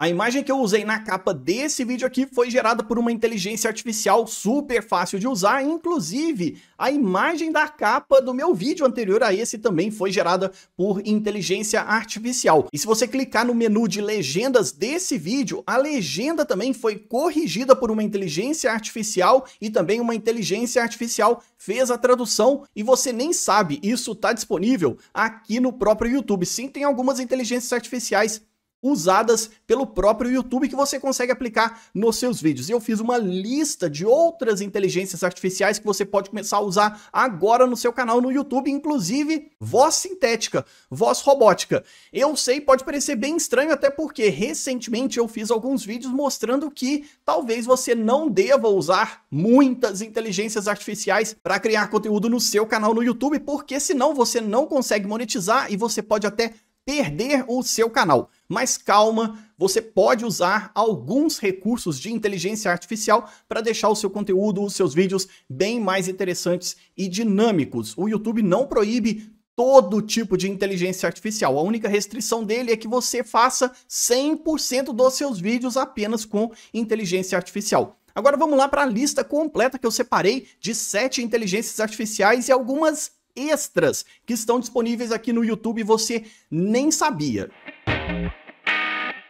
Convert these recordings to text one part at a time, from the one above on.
A imagem que eu usei na capa desse vídeo aqui foi gerada por uma inteligência artificial super fácil de usar, inclusive a imagem da capa do meu vídeo anterior a esse também foi gerada por inteligência artificial. E se você clicar no menu de legendas desse vídeo, a legenda também foi corrigida por uma inteligência artificial e também uma inteligência artificial fez a tradução e você nem sabe, isso está disponível aqui no próprio YouTube. Sim, tem algumas inteligências artificiais usadas pelo próprio YouTube que você consegue aplicar nos seus vídeos. E eu fiz uma lista de outras inteligências artificiais que você pode começar a usar agora no seu canal no YouTube, inclusive voz sintética, voz robótica. Eu sei, pode parecer bem estranho até porque recentemente eu fiz alguns vídeos mostrando que talvez você não deva usar muitas inteligências artificiais para criar conteúdo no seu canal no YouTube, porque senão você não consegue monetizar e você pode até perder o seu canal. Mas calma, você pode usar alguns recursos de inteligência artificial para deixar o seu conteúdo, os seus vídeos bem mais interessantes e dinâmicos. O YouTube não proíbe todo tipo de inteligência artificial. A única restrição dele é que você faça 100% dos seus vídeos apenas com inteligência artificial. Agora vamos lá para a lista completa que eu separei de sete inteligências artificiais e algumas extras que estão disponíveis aqui no YouTube e você nem sabia.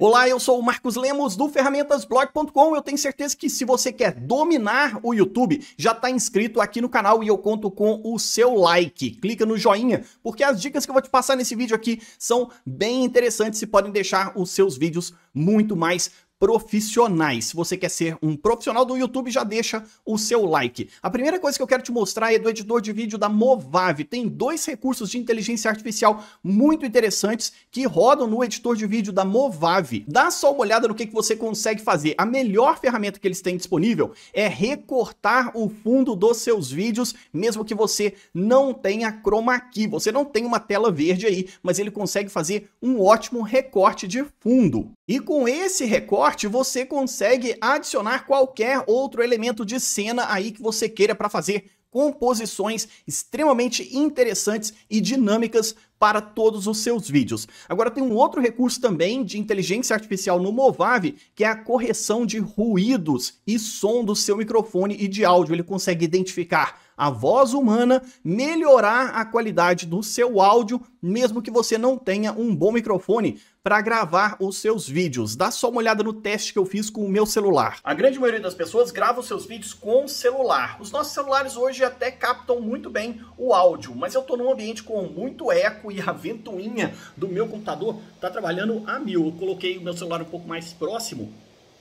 Olá, eu sou o Marcos Lemos do ferramentasblog.com. Eu tenho certeza que se você quer dominar o YouTube, já está inscrito aqui no canal e eu conto com o seu like. Clica no joinha, porque as dicas que eu vou te passar nesse vídeo aqui são bem interessantes e podem deixar os seus vídeos muito mais profissionais. Se você quer ser um profissional do YouTube, já deixa o seu like. A primeira coisa que eu quero te mostrar é do editor de vídeo da Movave. Tem dois recursos de inteligência artificial muito interessantes que rodam no editor de vídeo da Movave. Dá só uma olhada no que, que você consegue fazer. A melhor ferramenta que eles têm disponível é recortar o fundo dos seus vídeos, mesmo que você não tenha chroma key. Você não tem uma tela verde aí, mas ele consegue fazer um ótimo recorte de fundo. E com esse recorte você consegue adicionar qualquer outro elemento de cena aí que você queira para fazer composições extremamente interessantes e dinâmicas para todos os seus vídeos. Agora tem um outro recurso também de inteligência artificial no Movavi que é a correção de ruídos e som do seu microfone e de áudio. Ele consegue identificar a voz humana melhorar a qualidade do seu áudio, mesmo que você não tenha um bom microfone para gravar os seus vídeos. Dá só uma olhada no teste que eu fiz com o meu celular. A grande maioria das pessoas grava os seus vídeos com o celular. Os nossos celulares hoje até captam muito bem o áudio, mas eu estou num ambiente com muito eco e a ventoinha do meu computador está trabalhando a mil. Eu coloquei o meu celular um pouco mais próximo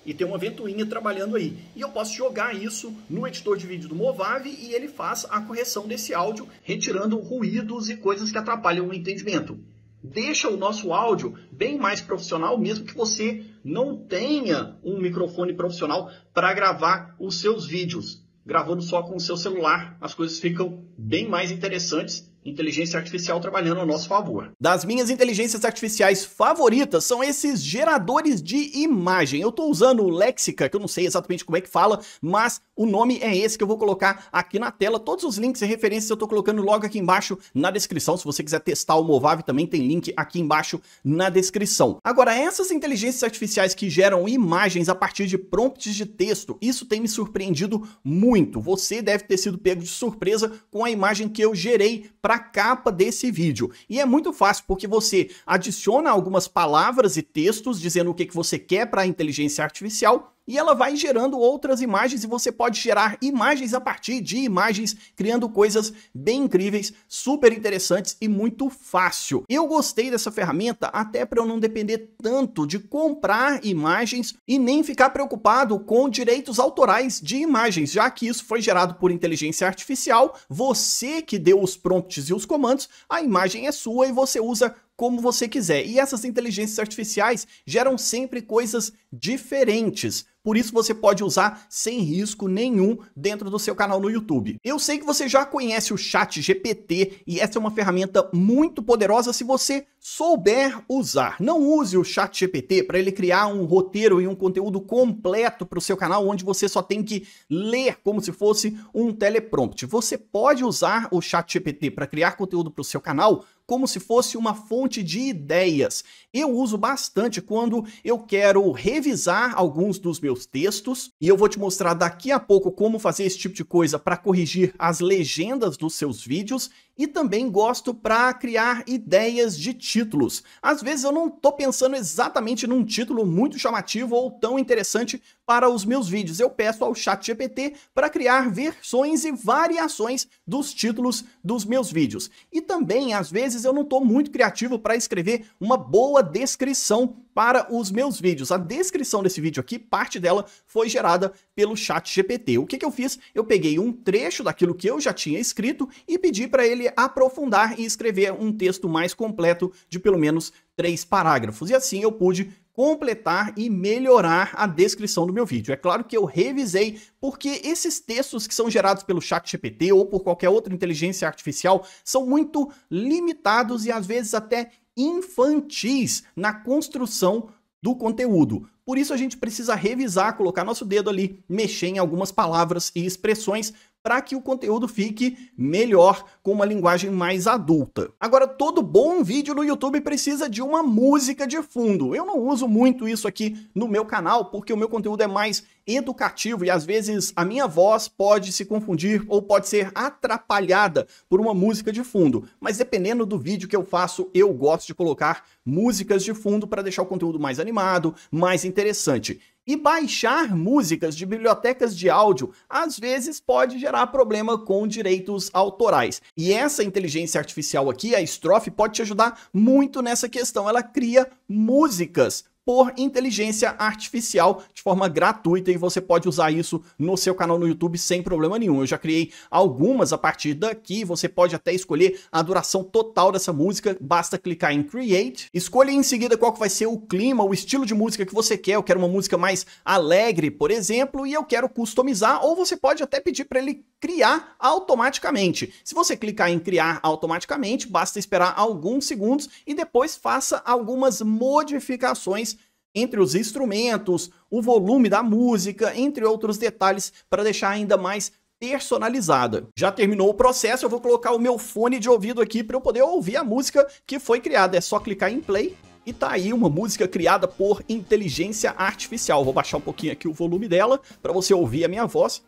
e tem uma ventoinha trabalhando aí. E eu posso jogar isso no editor de vídeo do Movavi e ele faz a correção desse áudio, retirando ruídos e coisas que atrapalham o entendimento. Deixa o nosso áudio bem mais profissional, mesmo que você não tenha um microfone profissional para gravar os seus vídeos. Gravando só com o seu celular, as coisas ficam bem mais interessantes inteligência artificial trabalhando a nosso favor. Das minhas inteligências artificiais favoritas são esses geradores de imagem. Eu estou usando o Lexica, que eu não sei exatamente como é que fala, mas o nome é esse que eu vou colocar aqui na tela. Todos os links e referências eu estou colocando logo aqui embaixo na descrição. Se você quiser testar o Movave, também tem link aqui embaixo na descrição. Agora, essas inteligências artificiais que geram imagens a partir de prompts de texto, isso tem me surpreendido muito. Você deve ter sido pego de surpresa com a imagem que eu gerei para capa desse vídeo. E é muito fácil, porque você adiciona algumas palavras e textos dizendo o que, que você quer para a inteligência artificial e ela vai gerando outras imagens e você pode gerar imagens a partir de imagens, criando coisas bem incríveis, super interessantes e muito fácil. Eu gostei dessa ferramenta até para eu não depender tanto de comprar imagens e nem ficar preocupado com direitos autorais de imagens, já que isso foi gerado por inteligência artificial, você que deu os prompts e os comandos, a imagem é sua e você usa como você quiser. E essas inteligências artificiais geram sempre coisas diferentes. Por isso você pode usar sem risco nenhum dentro do seu canal no YouTube. Eu sei que você já conhece o Chat GPT e essa é uma ferramenta muito poderosa se você souber usar. Não use o Chat GPT para ele criar um roteiro e um conteúdo completo para o seu canal onde você só tem que ler como se fosse um teleprompter. Você pode usar o Chat GPT para criar conteúdo para o seu canal como se fosse uma fonte de ideias. Eu uso bastante quando eu quero revisar alguns dos meus textos e eu vou te mostrar daqui a pouco como fazer esse tipo de coisa para corrigir as legendas dos seus vídeos e também gosto para criar ideias de títulos. Às vezes eu não estou pensando exatamente num título muito chamativo ou tão interessante para os meus vídeos. Eu peço ao ChatGPT para criar versões e variações dos títulos dos meus vídeos. E também, às vezes, eu não estou muito criativo para escrever uma boa descrição para os meus vídeos. A descrição desse vídeo aqui, parte dela foi gerada pelo chat GPT. O que, que eu fiz? Eu peguei um trecho daquilo que eu já tinha escrito e pedi para ele aprofundar e escrever um texto mais completo de pelo menos três parágrafos. E assim eu pude completar e melhorar a descrição do meu vídeo. É claro que eu revisei, porque esses textos que são gerados pelo chat GPT ou por qualquer outra inteligência artificial são muito limitados e às vezes até infantis na construção do conteúdo. Por isso a gente precisa revisar, colocar nosso dedo ali, mexer em algumas palavras e expressões para que o conteúdo fique melhor, com uma linguagem mais adulta. Agora, todo bom vídeo no YouTube precisa de uma música de fundo. Eu não uso muito isso aqui no meu canal, porque o meu conteúdo é mais educativo e às vezes a minha voz pode se confundir ou pode ser atrapalhada por uma música de fundo. Mas dependendo do vídeo que eu faço, eu gosto de colocar músicas de fundo para deixar o conteúdo mais animado, mais interessante. E baixar músicas de bibliotecas de áudio às vezes pode gerar problema com direitos autorais. E essa inteligência artificial aqui, a Strofe, pode te ajudar muito nessa questão. Ela cria músicas por inteligência artificial de forma gratuita e você pode usar isso no seu canal no YouTube sem problema nenhum. Eu já criei algumas a partir daqui, você pode até escolher a duração total dessa música, basta clicar em Create, escolha em seguida qual que vai ser o clima, o estilo de música que você quer, eu quero uma música mais alegre, por exemplo, e eu quero customizar, ou você pode até pedir para ele criar automaticamente. Se você clicar em criar automaticamente, basta esperar alguns segundos e depois faça algumas modificações entre os instrumentos, o volume da música, entre outros detalhes, para deixar ainda mais personalizada. Já terminou o processo, eu vou colocar o meu fone de ouvido aqui para eu poder ouvir a música que foi criada. É só clicar em play e tá aí uma música criada por inteligência artificial. Vou baixar um pouquinho aqui o volume dela para você ouvir a minha voz.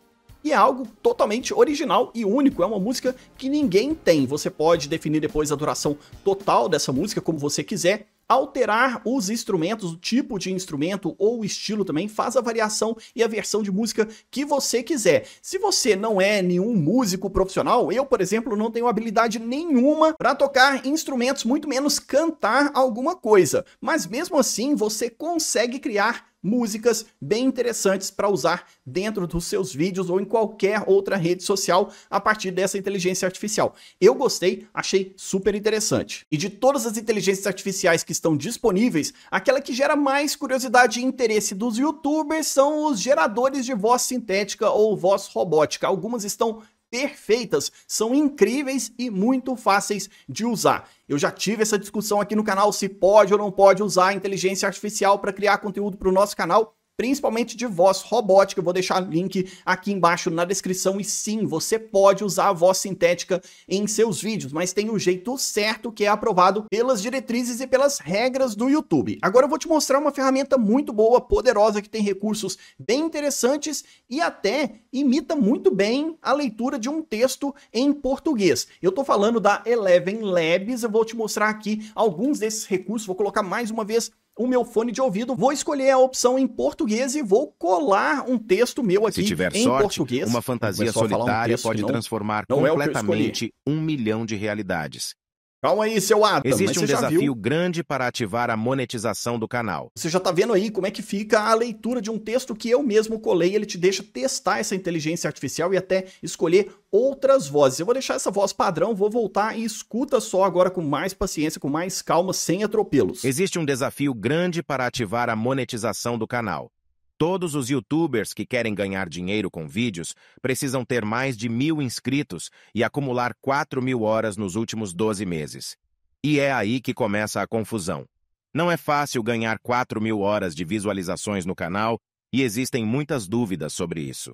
E é algo totalmente original e único, é uma música que ninguém tem. Você pode definir depois a duração total dessa música como você quiser Alterar os instrumentos, o tipo de instrumento ou o estilo também, faz a variação e a versão de música que você quiser. Se você não é nenhum músico profissional, eu, por exemplo, não tenho habilidade nenhuma para tocar instrumentos, muito menos cantar alguma coisa. Mas mesmo assim, você consegue criar músicas bem interessantes para usar dentro dos seus vídeos ou em qualquer outra rede social a partir dessa inteligência artificial. Eu gostei, achei super interessante. E de todas as inteligências artificiais que estão disponíveis, aquela que gera mais curiosidade e interesse dos youtubers são os geradores de voz sintética ou voz robótica. Algumas estão perfeitas, são incríveis e muito fáceis de usar. Eu já tive essa discussão aqui no canal se pode ou não pode usar a inteligência artificial para criar conteúdo para o nosso canal principalmente de voz robótica. Eu vou deixar o link aqui embaixo na descrição. E sim, você pode usar a voz sintética em seus vídeos, mas tem o jeito certo que é aprovado pelas diretrizes e pelas regras do YouTube. Agora eu vou te mostrar uma ferramenta muito boa, poderosa, que tem recursos bem interessantes e até imita muito bem a leitura de um texto em português. Eu estou falando da Eleven Labs, eu vou te mostrar aqui alguns desses recursos, vou colocar mais uma vez o meu fone de ouvido, vou escolher a opção em português e vou colar um texto meu aqui Se tiver em sorte, português. Uma fantasia solitária um pode não, transformar não é completamente é um milhão de realidades. Calma aí, seu Adam. Existe um desafio grande para ativar a monetização do canal. Você já está vendo aí como é que fica a leitura de um texto que eu mesmo colei. Ele te deixa testar essa inteligência artificial e até escolher outras vozes. Eu vou deixar essa voz padrão, vou voltar e escuta só agora com mais paciência, com mais calma, sem atropelos. Existe um desafio grande para ativar a monetização do canal. Todos os youtubers que querem ganhar dinheiro com vídeos precisam ter mais de mil inscritos e acumular 4 mil horas nos últimos 12 meses. E é aí que começa a confusão. Não é fácil ganhar 4 mil horas de visualizações no canal e existem muitas dúvidas sobre isso.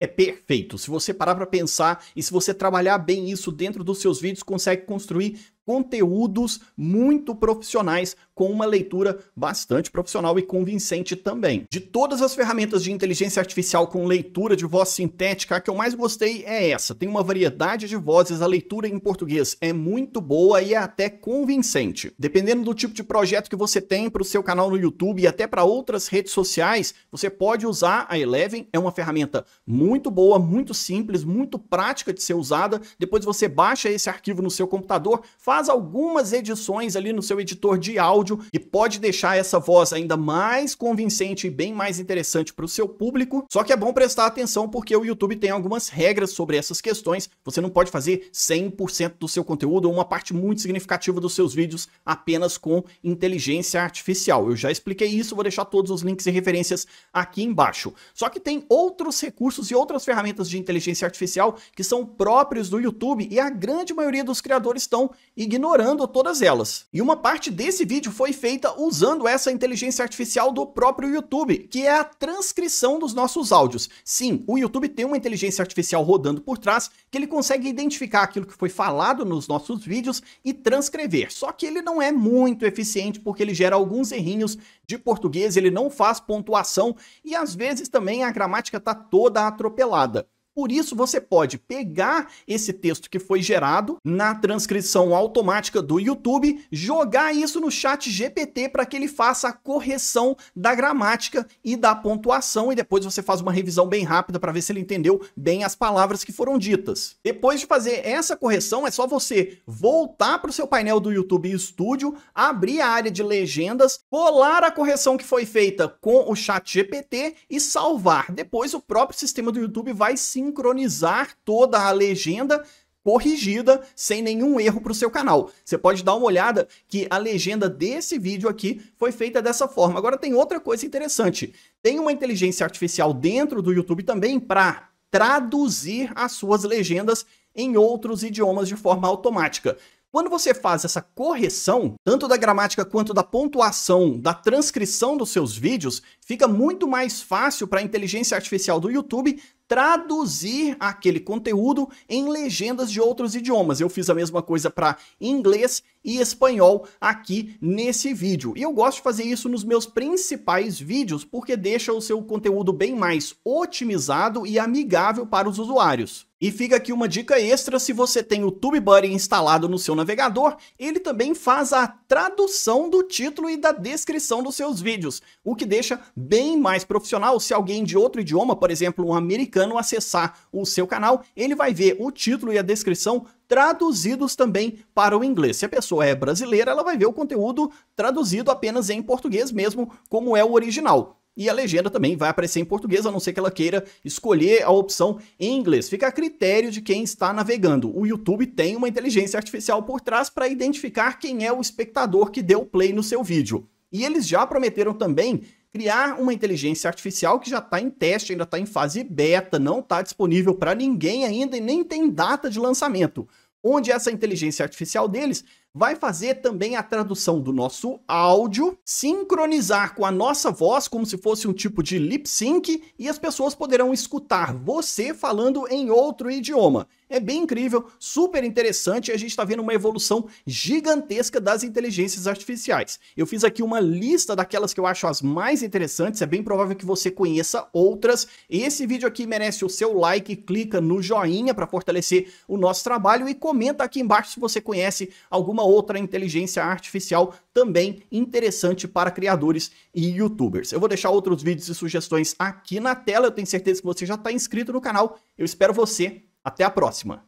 É perfeito. Se você parar para pensar e se você trabalhar bem isso dentro dos seus vídeos, consegue construir conteúdos muito profissionais, com uma leitura bastante profissional e convincente também. De todas as ferramentas de inteligência artificial com leitura de voz sintética, a que eu mais gostei é essa. Tem uma variedade de vozes, a leitura em português é muito boa e é até convincente. Dependendo do tipo de projeto que você tem para o seu canal no YouTube e até para outras redes sociais, você pode usar a Eleven, é uma ferramenta muito boa, muito simples, muito prática de ser usada. Depois você baixa esse arquivo no seu computador, faz faz algumas edições ali no seu editor de áudio e pode deixar essa voz ainda mais convincente e bem mais interessante para o seu público. Só que é bom prestar atenção porque o YouTube tem algumas regras sobre essas questões. Você não pode fazer 100% do seu conteúdo ou uma parte muito significativa dos seus vídeos apenas com inteligência artificial. Eu já expliquei isso, vou deixar todos os links e referências aqui embaixo. Só que tem outros recursos e outras ferramentas de inteligência artificial que são próprios do YouTube e a grande maioria dos criadores estão ignorando todas elas. E uma parte desse vídeo foi feita usando essa inteligência artificial do próprio YouTube, que é a transcrição dos nossos áudios. Sim, o YouTube tem uma inteligência artificial rodando por trás que ele consegue identificar aquilo que foi falado nos nossos vídeos e transcrever. Só que ele não é muito eficiente porque ele gera alguns errinhos de português, ele não faz pontuação e às vezes também a gramática está toda atropelada. Por isso, você pode pegar esse texto que foi gerado na transcrição automática do YouTube, jogar isso no chat GPT para que ele faça a correção da gramática e da pontuação, e depois você faz uma revisão bem rápida para ver se ele entendeu bem as palavras que foram ditas. Depois de fazer essa correção, é só você voltar para o seu painel do YouTube Studio, abrir a área de legendas, colar a correção que foi feita com o chat GPT e salvar. Depois, o próprio sistema do YouTube vai se sincronizar toda a legenda corrigida, sem nenhum erro para o seu canal. Você pode dar uma olhada que a legenda desse vídeo aqui foi feita dessa forma. Agora tem outra coisa interessante. Tem uma inteligência artificial dentro do YouTube também para traduzir as suas legendas em outros idiomas de forma automática. Quando você faz essa correção, tanto da gramática quanto da pontuação, da transcrição dos seus vídeos, fica muito mais fácil para a inteligência artificial do YouTube traduzir aquele conteúdo em legendas de outros idiomas. Eu fiz a mesma coisa para inglês e espanhol aqui nesse vídeo. E eu gosto de fazer isso nos meus principais vídeos porque deixa o seu conteúdo bem mais otimizado e amigável para os usuários. E fica aqui uma dica extra, se você tem o TubeBuddy instalado no seu navegador, ele também faz a tradução do título e da descrição dos seus vídeos, o que deixa bem mais profissional se alguém de outro idioma, por exemplo, um americano clicando acessar o seu canal, ele vai ver o título e a descrição traduzidos também para o inglês. Se a pessoa é brasileira, ela vai ver o conteúdo traduzido apenas em português mesmo, como é o original. E a legenda também vai aparecer em português, a não ser que ela queira escolher a opção em inglês. Fica a critério de quem está navegando. O YouTube tem uma inteligência artificial por trás para identificar quem é o espectador que deu play no seu vídeo. E eles já prometeram também criar uma inteligência artificial que já está em teste, ainda está em fase beta, não está disponível para ninguém ainda e nem tem data de lançamento, onde essa inteligência artificial deles vai fazer também a tradução do nosso áudio, sincronizar com a nossa voz como se fosse um tipo de lip sync e as pessoas poderão escutar você falando em outro idioma. É bem incrível, super interessante e a gente está vendo uma evolução gigantesca das inteligências artificiais. Eu fiz aqui uma lista daquelas que eu acho as mais interessantes, é bem provável que você conheça outras. Esse vídeo aqui merece o seu like, clica no joinha para fortalecer o nosso trabalho e comenta aqui embaixo se você conhece alguma outra inteligência artificial também interessante para criadores e youtubers. Eu vou deixar outros vídeos e sugestões aqui na tela, eu tenho certeza que você já está inscrito no canal, eu espero você até a próxima!